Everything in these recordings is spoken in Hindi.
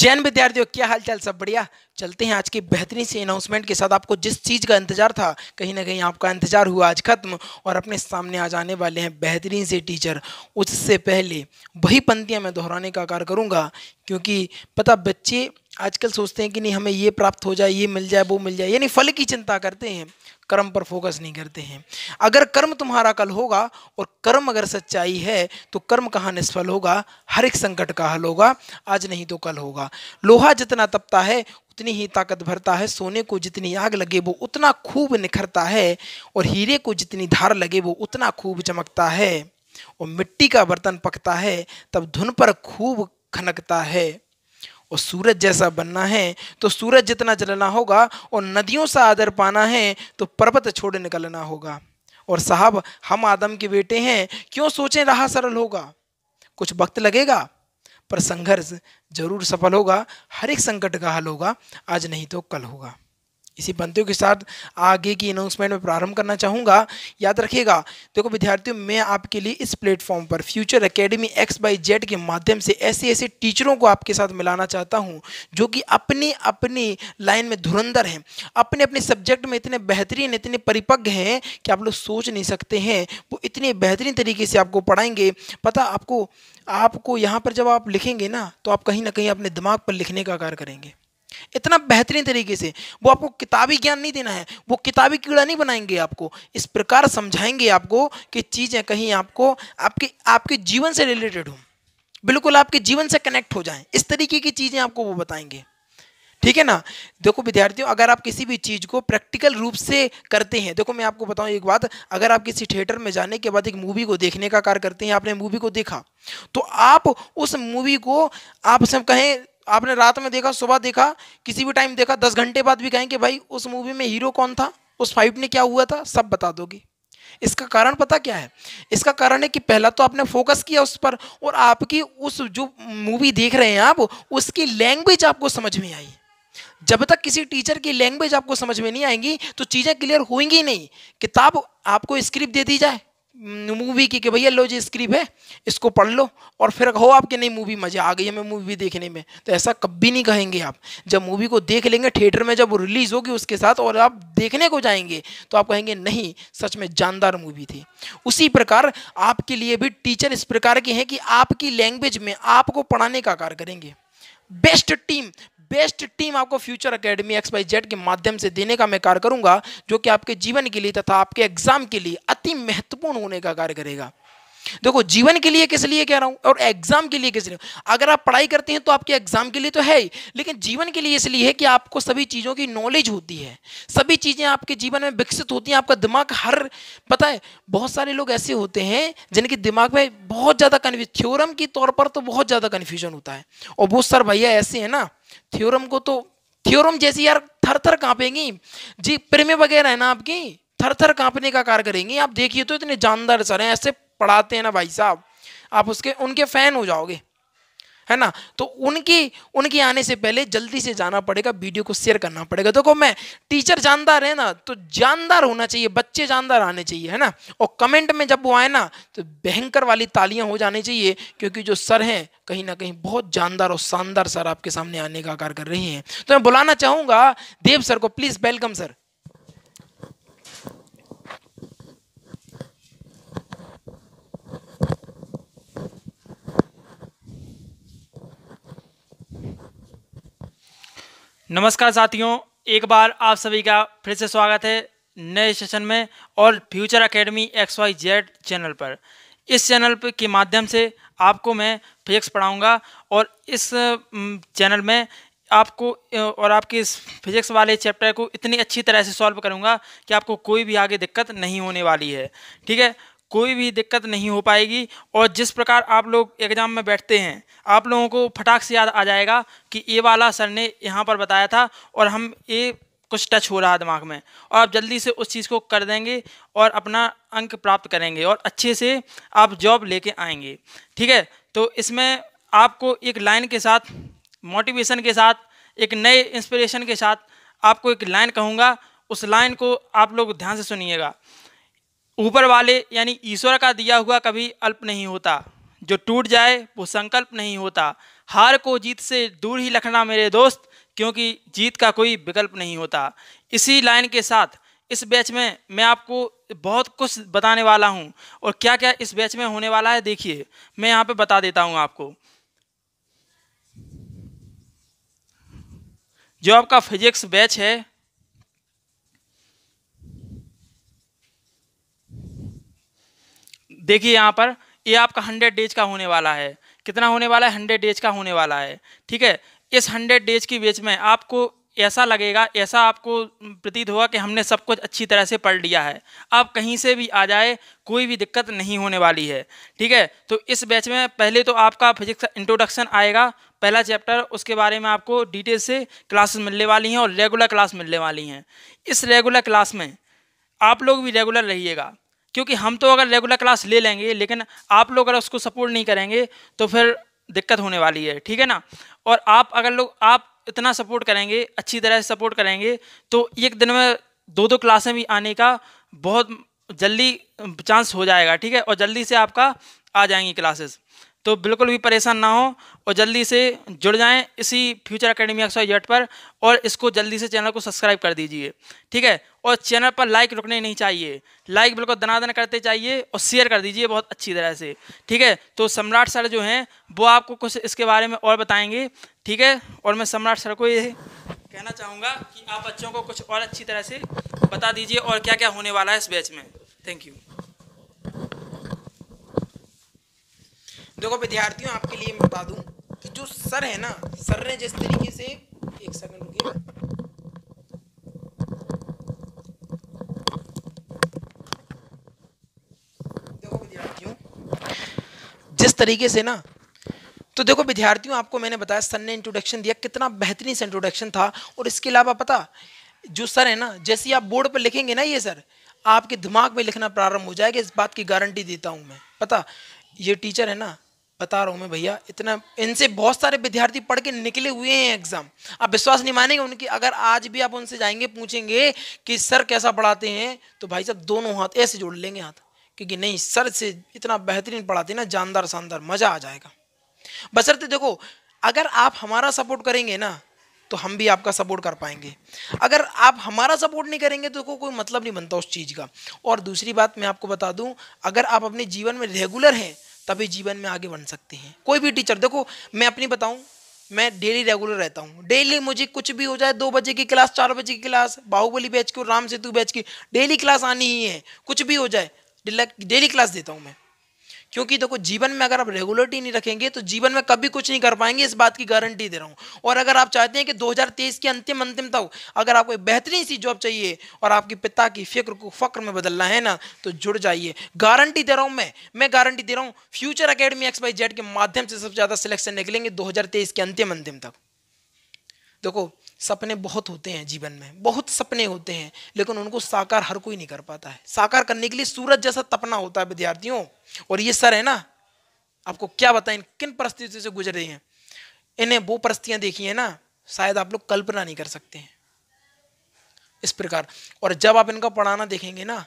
जैन विद्यार्थियों क्या हालचाल सब बढ़िया चलते हैं आज की बेहतरीन सी अनाउंसमेंट के साथ आपको जिस चीज़ का इंतजार था कहीं ना कहीं आपका इंतजार हुआ आज ख़त्म और अपने सामने आ जाने वाले हैं बेहतरीन से टीचर उससे पहले वही पंक्तियाँ मैं दोहराने का कार्य करूँगा क्योंकि पता बच्चे आजकल सोचते हैं कि नहीं हमें ये प्राप्त हो जाए ये मिल जाए वो मिल जाए यानी फल की चिंता करते हैं कर्म पर फोकस नहीं करते हैं अगर कर्म तुम्हारा कल होगा और कर्म अगर सच्चाई है तो कर्म कहाँ निष्फल होगा हर एक संकट का हल होगा आज नहीं तो कल होगा लोहा जितना तपता है उतनी ही ताकत भरता है सोने को जितनी आग लगे वो उतना खूब निखरता है और हीरे को जितनी धार लगे वो उतना खूब चमकता है और मिट्टी का बर्तन पकता है तब धुन पर खूब खनकता है और सूरज जैसा बनना है तो सूरज जितना जलना होगा और नदियों सा आदर पाना है तो पर्वत छोड़ निकलना होगा और साहब हम आदम के बेटे हैं क्यों सोचें रहा सरल होगा कुछ वक्त लगेगा पर संघर्ष जरूर सफल होगा हर एक संकट का हल होगा आज नहीं तो कल होगा इसी पंक्तियों के साथ आगे की अनाउंसमेंट में प्रारंभ करना चाहूँगा याद रखिएगा देखो विद्यार्थियों मैं आपके लिए इस प्लेटफॉर्म पर Future Academy X Y Z के माध्यम से ऐसे ऐसे टीचरों को आपके साथ मिलाना चाहता हूँ जो कि अपनी अपनी लाइन में धुरंधर हैं अपने अपने सब्जेक्ट में इतने बेहतरीन इतने परिपक्व हैं कि आप लोग सोच नहीं सकते हैं वो इतने बेहतरीन तरीके से आपको पढ़ाएंगे पता आपको आपको यहाँ पर जब आप लिखेंगे ना तो आप कहीं ना कहीं अपने दिमाग पर लिखने का कार्य करेंगे इतना बेहतरीन तरीके से वो आपको किताबी ज्ञान नहीं देना है वो किताबी कीड़ा नहीं बनाएंगे आपको इस प्रकार समझाएंगे आपको कि चीज़ें कहीं आपको आपके आपके जीवन से रिलेटेड हो बिल्कुल आपके जीवन से कनेक्ट हो जाएं इस तरीके की चीज़ें आपको वो बताएंगे ठीक है ना देखो विद्यार्थियों अगर आप किसी भी चीज़ को प्रैक्टिकल रूप से करते हैं देखो मैं आपको बताऊं एक बात अगर आप किसी थिएटर में जाने के बाद एक मूवी को देखने का कार्य करते हैं आपने मूवी को देखा तो आप उस मूवी को आप सब कहें आपने रात में देखा सुबह देखा किसी भी टाइम देखा दस घंटे बाद भी कहेंगे भाई उस मूवी में हीरो कौन था उस फाइट ने क्या हुआ था सब बता दोगे इसका कारण पता क्या है इसका कारण है कि पहला तो आपने फोकस किया उस पर और आपकी उस जो मूवी देख रहे हैं आप उसकी लैंग्वेज आपको समझ में आई जब तक किसी टीचर की लैंग्वेज आपको समझ में नहीं आएंगी तो चीज़ें क्लियर होंगी नहीं किताब आपको स्क्रिप्ट दे दी जाए मूवी की कि भैया लो जी स्क्रिप्ट है इसको पढ़ लो और फिर कहो आप कि नहीं मूवी मज़ा आ गई हमें मूवी देखने में तो ऐसा कभी नहीं कहेंगे आप जब मूवी को देख लेंगे थिएटर में जब वो रिलीज़ होगी उसके साथ और आप देखने को जाएंगे तो आप कहेंगे नहीं सच में जानदार मूवी थी उसी प्रकार आपके लिए भी टीचर इस प्रकार के हैं कि आपकी लैंग्वेज में आपको पढ़ाने का कार्य करेंगे बेस्ट टीम बेस्ट टीम आपको Future Academy X Y Z के माध्यम से देने का मैं कार्य करूंगा जो कि आपके जीवन के लिए तथा आपके एग्जाम के लिए अति महत्वपूर्ण होने का कार्य करेगा देखो जीवन के लिए किस लिए कह रहा हूं और एग्जाम के लिए किस लिए अगर आप पढ़ाई करते हैं तो आपके एग्जाम के लिए तो है ही लेकिन जीवन के लिए इसलिए है कि आपको सभी चीज़ों की नॉलेज होती है सभी चीज़ें आपके जीवन में विकसित होती हैं आपका दिमाग हर पता है बहुत सारे लोग ऐसे होते हैं जिनके दिमाग में बहुत ज़्यादा कन्फ्यूज थ्योरम के तौर पर तो बहुत ज़्यादा कन्फ्यूजन होता है और बहुत सारे भैया ऐसे है ना थ्योरम को तो थ्योरम जैसी यार थर थर कांपेंगी जी प्रेमे वगैरह है ना आपकी थर थर कांपने का कार्य करेंगी आप देखिए तो इतने जानदार सर हैं ऐसे पढ़ाते हैं ना भाई साहब आप उसके उनके फ़ैन हो जाओगे है ना तो उनकी उनके आने से पहले जल्दी से जाना पड़ेगा वीडियो को शेयर करना पड़ेगा देखो तो मैं टीचर जानदार है ना तो जानदार होना चाहिए बच्चे जानदार आने चाहिए है ना और कमेंट में जब वो आए ना तो भयंकर वाली तालियां हो जानी चाहिए क्योंकि जो सर हैं कहीं ना कहीं बहुत जानदार और शानदार सर आपके सामने आने का आकार कर रहे हैं तो मैं बुलाना चाहूँगा देव सर को प्लीज़ वेलकम सर नमस्कार साथियों एक बार आप सभी का फिर से स्वागत है नए सेशन में और Future Academy X Y Z channel पर इस चैनल पर के माध्यम से आपको मैं फिजिक्स पढ़ाऊंगा और इस चैनल में आपको और आपके इस फिजिक्स वाले चैप्टर को इतनी अच्छी तरह से सॉल्व करूंगा कि आपको कोई भी आगे दिक्कत नहीं होने वाली है ठीक है कोई भी दिक्कत नहीं हो पाएगी और जिस प्रकार आप लोग एग्ज़ाम में बैठते हैं आप लोगों को फटाक से याद आ जाएगा कि ये वाला सर ने यहाँ पर बताया था और हम ये कुछ टच हो रहा है दिमाग में और आप जल्दी से उस चीज़ को कर देंगे और अपना अंक प्राप्त करेंगे और अच्छे से आप जॉब लेके आएंगे ठीक है तो इसमें आपको एक लाइन के साथ मोटिवेशन के साथ एक नए इंस्पिरेशन के साथ आपको एक लाइन कहूँगा उस लाइन को आप लोग ध्यान से सुनिएगा ऊपर वाले यानी ईश्वर का दिया हुआ कभी अल्प नहीं होता जो टूट जाए वो संकल्प नहीं होता हार को जीत से दूर ही रखना मेरे दोस्त क्योंकि जीत का कोई विकल्प नहीं होता इसी लाइन के साथ इस बैच में मैं आपको बहुत कुछ बताने वाला हूँ और क्या क्या इस बैच में होने वाला है देखिए मैं यहाँ पे बता देता हूँ आपको जो आपका फिजिक्स बैच है देखिए यहाँ पर ये आपका हंड्रेड डेज का होने वाला है कितना होने वाला है हंड्रेड डेज का होने वाला है ठीक है इस हंड्रेड डेज की बेच में आपको ऐसा लगेगा ऐसा आपको प्रतीत होगा कि हमने सब कुछ अच्छी तरह से पढ़ लिया है आप कहीं से भी आ जाए कोई भी दिक्कत नहीं होने वाली है ठीक है तो इस बैच में पहले तो आपका फिजिक्स इंट्रोडक्शन आएगा पहला चैप्टर उसके बारे में आपको डिटेल से क्लासेस मिलने वाली हैं और रेगुलर क्लास मिलने वाली हैं इस रेगुलर क्लास में आप लोग भी रेगुलर रहिएगा क्योंकि हम तो अगर रेगुलर क्लास ले लेंगे लेकिन आप लोग अगर उसको सपोर्ट नहीं करेंगे तो फिर दिक्कत होने वाली है ठीक है ना और आप अगर लोग आप इतना सपोर्ट करेंगे अच्छी तरह से सपोर्ट करेंगे तो एक दिन में दो दो क्लासें भी आने का बहुत जल्दी चांस हो जाएगा ठीक है और जल्दी से आपका आ जाएंगी क्लासेस तो बिल्कुल भी परेशान ना हो और जल्दी से जुड़ जाएं इसी फ्यूचर अकेडमी एक्सो जेट पर और इसको जल्दी से चैनल को सब्सक्राइब कर दीजिए ठीक है और चैनल पर लाइक रुकने नहीं चाहिए लाइक बिल्कुल दनादन करते चाहिए और शेयर कर दीजिए बहुत अच्छी तरह से ठीक है तो सम्राट सर जो हैं वो आपको कुछ इसके बारे में और बताएँगे ठीक है और मैं सम्राट सर को ये कहना चाहूँगा कि आप बच्चों को कुछ और अच्छी तरह से बता दीजिए और क्या क्या होने वाला है इस बैच में थैंक यू देखो विद्यार्थियों आपके लिए मैं बता दूं कि जो सर है ना सर ने जिस तरीके से एक सेकंड रुकिए देखो विद्यार्थियों जिस तरीके से ना तो देखो विद्यार्थियों आपको मैंने बताया सर ने इंट्रोडक्शन दिया कितना बेहतरीन से इंट्रोडक्शन था और इसके अलावा पता जो सर है ना जैसे आप बोर्ड पर लिखेंगे ना ये सर आपके दिमाग में लिखना प्रारंभ हो जाएगा इस बात की गारंटी देता हूँ मैं पता ये टीचर है ना बता रहा हूँ मैं भैया इतना इनसे बहुत सारे विद्यार्थी पढ़ के निकले हुए हैं एग्जाम आप विश्वास नहीं मानेंगे उनकी अगर आज भी आप उनसे जाएंगे पूछेंगे कि सर कैसा पढ़ाते हैं तो भाई साहब दोनों हाथ ऐसे जोड़ लेंगे हाथ क्योंकि नहीं सर से इतना बेहतरीन पढ़ाते ना जानदार शानदार मज़ा आ जाएगा बसरते देखो अगर आप हमारा सपोर्ट करेंगे ना तो हम भी आपका सपोर्ट कर पाएंगे अगर आप हमारा सपोर्ट नहीं करेंगे तो को कोई मतलब नहीं बनता उस चीज़ का और दूसरी बात मैं आपको बता दूं अगर आप अपने जीवन में रेगुलर हैं तभी जीवन में आगे बढ़ सकते हैं कोई भी टीचर देखो मैं अपनी बताऊँ मैं डेली रेगुलर रहता हूँ डेली मुझे कुछ भी हो जाए दो बजे की क्लास चार बजे की क्लास बाहुबली बैच की और राम सेतु बैच की डेली क्लास आनी ही है कुछ भी हो जाए डेली क्लास देता हूँ मैं क्योंकि देखो जीवन में अगर आप रेगुलरिटी नहीं रखेंगे तो जीवन में कभी कुछ नहीं कर पाएंगे इस बात की गारंटी दे रहा हूँ और अगर आप चाहते हैं कि 2023 के अंतिम अंतिम तक अगर आपको एक बेहतरीन सी जॉब चाहिए और आपके पिता की फिक्र को फक्र में बदलना है ना तो जुड़ जाइए गारंटी दे रहा हूँ मैं मैं गारंटी दे रहा हूँ Future Academy X Y Z के माध्यम से सबसे ज़्यादा सिलेक्शन निकलेंगे दो के अंतिम अंतिम तक देखो सपने बहुत होते हैं जीवन में बहुत सपने होते हैं लेकिन उनको साकार हर कोई नहीं कर पाता है साकार करने के लिए सूरज जैसा तपना होता है विद्यार्थियों और ये सर है ना आपको क्या बताएं किन परिस्थितियों से गुजर रही हैं इन्हें वो परिस्थितियां देखी है ना शायद आप लोग कल्पना नहीं कर सकते हैं इस प्रकार और जब आप इनका पढ़ाना देखेंगे ना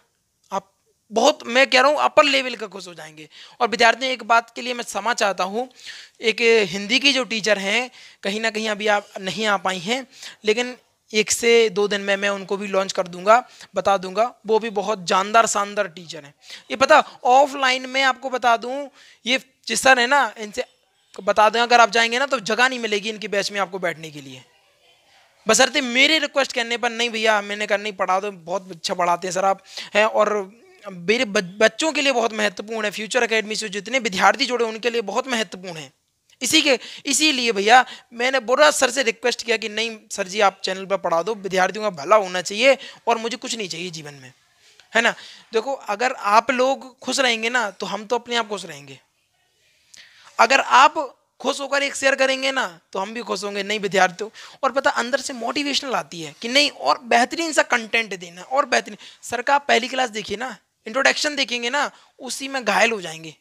बहुत मैं कह रहा हूँ अपर लेवल का खुश हो जाएंगे और विद्यार्थी एक बात के लिए मैं समा चाहता हूँ एक हिंदी की जो टीचर हैं कहीं ना कहीं अभी आप नहीं आ पाई हैं लेकिन एक से दो दिन में मैं उनको भी लॉन्च कर दूंगा बता दूंगा वो भी बहुत जानदार शानदार टीचर हैं ये पता ऑफलाइन में आपको बता दूँ ये जिस सर है ना इनसे बता दें अगर आप जाएंगे ना तो जगह नहीं मिलेगी इनके बैच में आपको बैठने के लिए बसरते मेरे रिक्वेस्ट करने पर नहीं भैया मैंने कहा नहीं पढ़ा दो बहुत अच्छा पढ़ाते हैं सर आप हैं और मेरे बच्चों के लिए बहुत महत्वपूर्ण है फ्यूचर अकेडमी से जितने विद्यार्थी जुड़े उनके लिए बहुत महत्वपूर्ण है इसी के इसीलिए भैया मैंने बुरा सर से रिक्वेस्ट किया कि नहीं सर जी आप चैनल पर पढ़ा दो विद्यार्थियों का भला होना चाहिए और मुझे कुछ नहीं चाहिए जीवन में है ना देखो अगर आप लोग खुश रहेंगे ना तो हम तो अपने आप खुश रहेंगे अगर आप खुश होकर एक शेयर करेंगे ना तो हम भी खुश होंगे नहीं विद्यार्थियों और पता अंदर से मोटिवेशनल आती है कि नहीं और बेहतरीन सा कंटेंट देना और बेहतरीन सर का आप पहली क्लास देखिए ना इंट्रोडक्शन देखेंगे ना उसी में घायल हो जाएंगे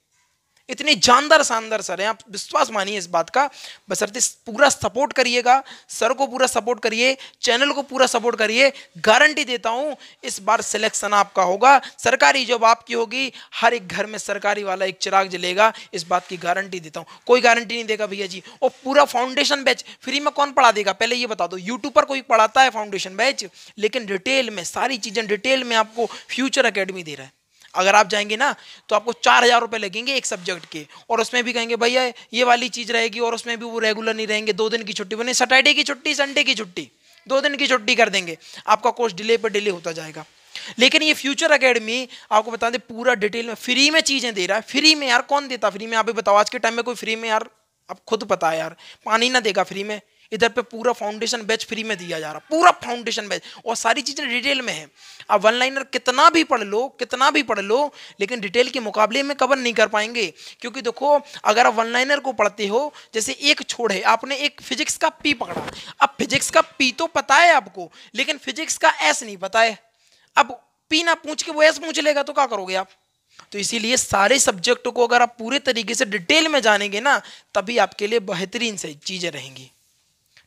इतने जानदार शानदार सर हैं आप विश्वास मानिए इस बात का बसरते पूरा सपोर्ट करिएगा सर को पूरा सपोर्ट करिए चैनल को पूरा सपोर्ट करिए गारंटी देता हूँ इस बार सिलेक्शन आपका होगा सरकारी जॉब आपकी होगी हर एक घर में सरकारी वाला एक चिराग जलेगा इस बात की गारंटी देता हूँ कोई गारंटी नहीं देगा भैया जी और पूरा फाउंडेशन बैच फ्री में कौन पढ़ा देगा पहले ये बता दो यूट्यूब पर कोई पढ़ाता है फाउंडेशन बैच लेकिन डिटेल में सारी चीज़ें डिटेल में आपको फ्यूचर अकेडमी दे रहा है अगर आप जाएंगे ना तो आपको चार हज़ार रुपये लगेंगे एक सब्जेक्ट के और उसमें भी कहेंगे भैया ये वाली चीज़ रहेगी और उसमें भी वो रेगुलर नहीं रहेंगे दो दिन की छुट्टी बने सैटरडे की छुट्टी संडे की छुट्टी दो दिन की छुट्टी कर देंगे आपका कोर्स डिले पर डिले होता जाएगा लेकिन ये फ्यूचर अकेडमी आपको बता दें पूरा डिटेल में फ्री में चीज़ें दे रहा है फ्री में यार कौन देता फ्री में आप बताओ आज के टाइम में कोई फ्री में यार आप खुद पता है यार पानी ना देगा फ्री में इधर पे पूरा फाउंडेशन बैच फ्री में दिया जा रहा पूरा फाउंडेशन बैच और सारी चीज़ें डिटेल में है अब वन लाइनर कितना भी पढ़ लो कितना भी पढ़ लो लेकिन डिटेल के मुकाबले में कवर नहीं कर पाएंगे क्योंकि देखो अगर आप वन लाइनर को पढ़ते हो जैसे एक छोड़ है आपने एक फिजिक्स का पी पकड़ा अब फिजिक्स का पी तो पता है आपको लेकिन फिजिक्स का एस नहीं पता है अब पी ना पूछ के वो एस पूछ लेगा तो क्या करोगे आप तो इसीलिए सारे सब्जेक्ट को अगर आप पूरे तरीके से डिटेल में जानेंगे ना तभी आपके लिए बेहतरीन से चीज़ें रहेंगी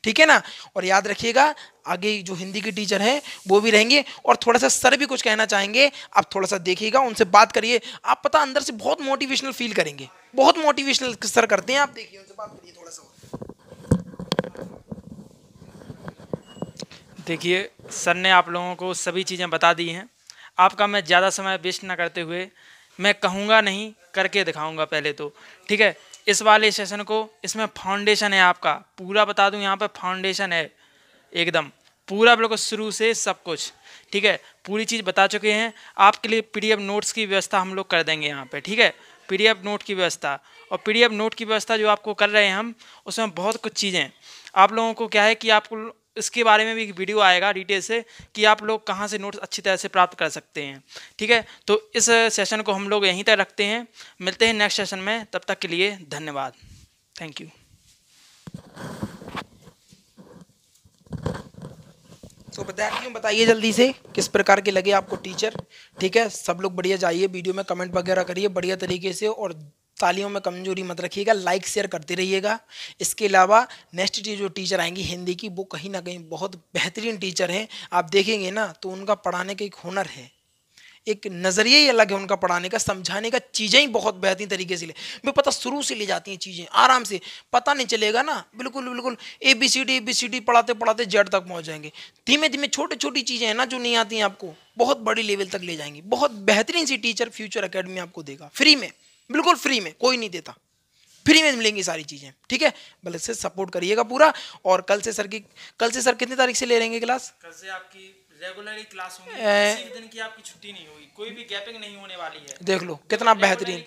ठीक है ना और याद रखिएगा आगे जो हिंदी के टीचर हैं वो भी रहेंगे और थोड़ा सा सर भी कुछ कहना चाहेंगे आप थोड़ा सा देखिएगा उनसे बात करिए आप पता अंदर से बहुत मोटिवेशनल फील करेंगे बहुत मोटिवेशनल सर करते हैं आप देखिए उनसे बात करिए थोड़ा सा देखिए सर ने आप लोगों को सभी चीज़ें बता दी हैं आपका मैं ज़्यादा समय वेस्ट ना करते हुए मैं कहूँगा नहीं करके दिखाऊँगा पहले तो ठीक है इस वाले सेशन को इसमें फाउंडेशन है आपका पूरा बता दूं यहाँ पर फाउंडेशन है एकदम पूरा आप लोग को शुरू से सब कुछ ठीक है पूरी चीज़ बता चुके हैं आपके लिए पी नोट्स की व्यवस्था हम लोग कर देंगे यहाँ पर ठीक है पी नोट की व्यवस्था और पी नोट की व्यवस्था जो आपको कर रहे हैं हम उसमें बहुत कुछ चीज़ें आप लोगों को क्या है कि आपको इसके बारे में भी एक वीडियो आएगा डिटेल से कि आप लोग कहाँ से नोट्स अच्छी तरह से प्राप्त कर सकते हैं ठीक है तो इस सेशन को हम लोग यहीं तक रखते हैं मिलते हैं नेक्स्ट सेशन में तब तक के लिए धन्यवाद थैंक यू तो विद्यार्थियों बताइए जल्दी से किस प्रकार के लगे आपको टीचर ठीक है सब लोग बढ़िया जाइए वीडियो में कमेंट वगैरह करिए बढ़िया तरीके से और तालियों में कमजोरी मत रखिएगा लाइक शेयर करते रहिएगा इसके अलावा नेक्स्ट डे जो टीचर आएंगी हिंदी की वो कहीं ना कहीं बहुत बेहतरीन टीचर हैं आप देखेंगे ना तो उनका पढ़ाने का एक हुनर है एक नज़रिया ही अलग है उनका पढ़ाने का समझाने का चीज़ें ही बहुत बेहतरीन तरीके से ले मैं पता शुरू से ले जाती हैं चीज़ें आराम से पता नहीं चलेगा ना बिल्कुल बिल्कुल A B C D A B C D पढ़ाते पढ़ाते जेड तक पहुंच जाएंगे धीमे धीमे छोटी छोटी चीज़ें हैं ना जो नहीं आती हैं आपको बहुत बड़ी लेवल तक ले जाएंगी बहुत बेहतरीन सी टीचर फ्यूचर अकेडमी आपको देगा फ्री में बिल्कुल फ्री में कोई नहीं देता फ्री में मिलेंगी सारी चीज़ें ठीक है भले से सपोर्ट करिएगा पूरा और कल से सर की कल से सर कितनी तारीख से ले रहेंगे क्लास कल से आपकी रेगुलरली क्लास होगी किसी दिन की आपकी छुट्टी नहीं होगी कोई भी गैपिंग नहीं होने वाली है देख लो कितना बेहतरीन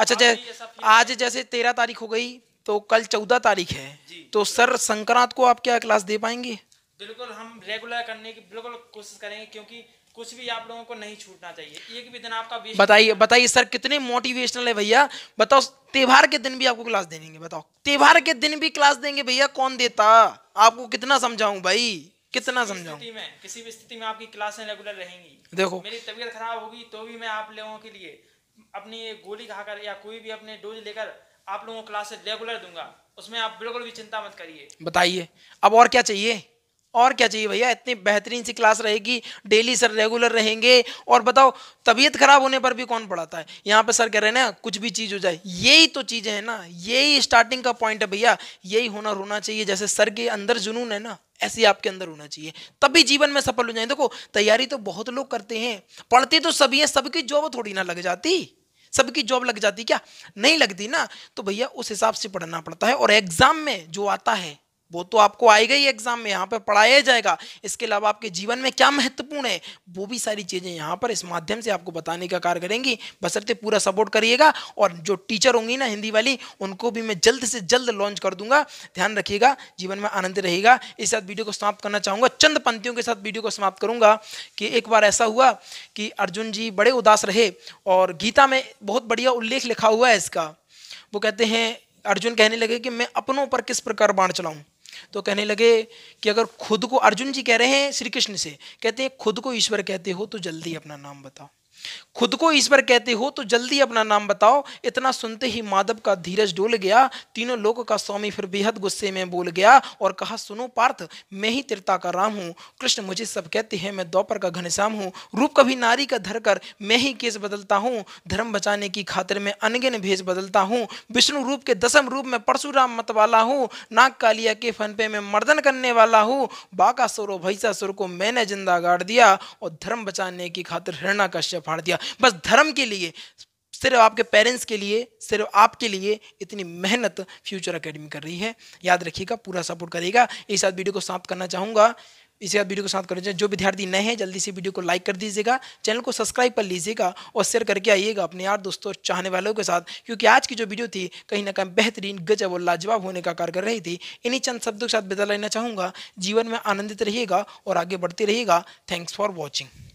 अच्छा जैसे आज जैसे तेरह तारीख हो गई तो कल चौदह तारीख है तो सर संक्रांत को आप क्या क्लास दे पाएंगे बिल्कुल हम रेगुलर करने की बिल्कुल कोशिश करेंगे क्योंकि कुछ भी आप लोगों को नहीं छूटना चाहिए एक भी दिन आपका बताइए बताइए सर कितने मोटिवेशनल है भैया बताओ त्योहार के दिन भी आपको क्लास देंगे बताओ त्योहार के दिन भी क्लास देंगे भैया कौन देता आपको कितना समझाऊं भाई कितना समझाऊं किसी भी स्थिति में आपकी क्लासें रेगुलर रहेंगी देखो मेरी तबीयत खराब होगी तो भी मैं आप लोगों के लिए अपनी गोली खाकर या कोई भी अपने डोज लेकर आप लोगों को क्लासेस रेगुलर दूंगा उसमें आप बिल्कुल भी चिंता मत करिए बताइए अब और क्या चाहिए और क्या चाहिए भैया इतनी बेहतरीन सी क्लास रहेगी डेली सर रेगुलर रहेंगे और बताओ तबीयत खराब होने पर भी कौन पढ़ाता है यहाँ पे सर कह रहे हैं ना कुछ भी चीज़ हो जाए यही तो चीज़ें हैं ना यही स्टार्टिंग का पॉइंट है भैया यही होना होना चाहिए जैसे सर के अंदर जुनून है ना ऐसे ही आपके अंदर होना चाहिए तभी जीवन में सफल हो जाए देखो तैयारी तो बहुत लोग करते हैं पढ़ते तो सभी हैं सबकी जॉब थोड़ी ना लग जाती सबकी जॉब लग जाती क्या नहीं लगती ना तो भैया उस हिसाब से पढ़ना पड़ता है और एग्जाम में जो आता है वो तो आपको आएगा ही एग्जाम में यहाँ पर पढ़ाया जाएगा इसके अलावा आपके जीवन में क्या महत्वपूर्ण है वो भी सारी चीज़ें यहाँ पर इस माध्यम से आपको बताने का कार्य करेंगी बसरते पूरा सपोर्ट करिएगा और जो टीचर होंगी ना हिंदी वाली उनको भी मैं जल्द से जल्द लॉन्च कर दूंगा ध्यान रखिएगा जीवन में आनंद रहेगा इस साथ वीडियो को समाप्त करना चाहूँगा चंद पंक्तियों के साथ वीडियो को समाप्त करूँगा कि एक बार ऐसा हुआ कि अर्जुन जी बड़े उदास रहे और गीता में बहुत बढ़िया उल्लेख लिखा हुआ है इसका वो कहते हैं अर्जुन कहने लगे कि मैं अपनों पर किस प्रकार बाढ़ चलाऊं तो कहने लगे कि अगर खुद को अर्जुन जी कह रहे हैं श्री कृष्ण से कहते हैं खुद को ईश्वर कहते हो तो जल्दी अपना नाम बताओ खुद को ईश्वर कहते हो तो जल्दी अपना नाम बताओ इतना सुनते ही माधव का धीरज डोल गया तीनों लोगों का स्वामी फिर बेहद गुस्से में बोल गया और कहा सुनो पार्थ मैं ही तिरता का राम हूँ कृष्ण मुझे सब कहते हैं मैं दोपहर का घनश्याम हूँ रूप कभी नारी का धर कर मैं ही केस बदलता हूँ धर्म बचाने की खातिर में अनगिन भेज बदलता हूँ विष्णु रूप के दसम रूप में परशुराम मत वाला हूँ नाग कालिया के फनपे में मर्दन करने वाला हूँ बाका सुर भैसा सुर को मैंने जिंदा गाड़ दिया और धर्म बचाने की खातिर हृणा का फाड़ दिया बस धर्म के लिए सिर्फ आपके पेरेंट्स के लिए सिर्फ आपके लिए इतनी मेहनत फ्यूचर अकेडमी कर रही है याद रखिएगा पूरा सपोर्ट करेगा इस साथ वीडियो को समाप्त करना चाहूँगा इसी बात वीडियो को साथ करना जो विद्यार्थी नए हैं जल्दी से वीडियो को लाइक कर दीजिएगा चैनल को सब्सक्राइब कर लीजिएगा और शेयर करके आइएगा अपने यार दोस्तों चाहने वालों के साथ क्योंकि आज की जो वीडियो थी कहीं ना कहीं बेहतरीन गजब और लाजवाब होने का कार्य कर रही थी इन्हीं चंद शब्दों के साथ बिता लेना चाहूँगा जीवन में आनंदित रहिएगा और आगे बढ़ते रहिएगा थैंक्स फॉर वॉचिंग